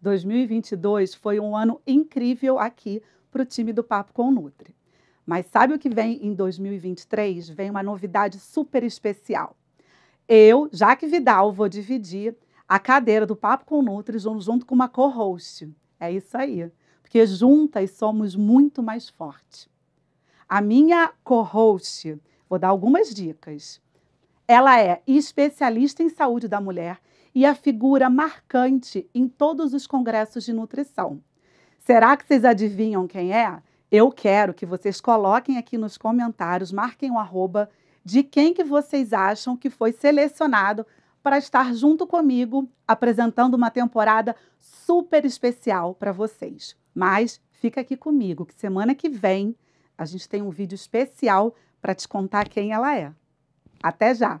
2022 foi um ano incrível aqui para o time do Papo com o Nutri. Mas sabe o que vem em 2023? Vem uma novidade super especial. Eu, Jaque Vidal, vou dividir a cadeira do Papo com o Nutri junto com uma co-host. É isso aí. Porque juntas somos muito mais fortes. A minha co-host, vou dar algumas dicas. Ela é especialista em saúde da mulher e a figura marcante em todos os congressos de nutrição. Será que vocês adivinham quem é? Eu quero que vocês coloquem aqui nos comentários, marquem o um arroba de quem que vocês acham que foi selecionado para estar junto comigo apresentando uma temporada super especial para vocês. Mas fica aqui comigo que semana que vem a gente tem um vídeo especial para te contar quem ela é. Até já!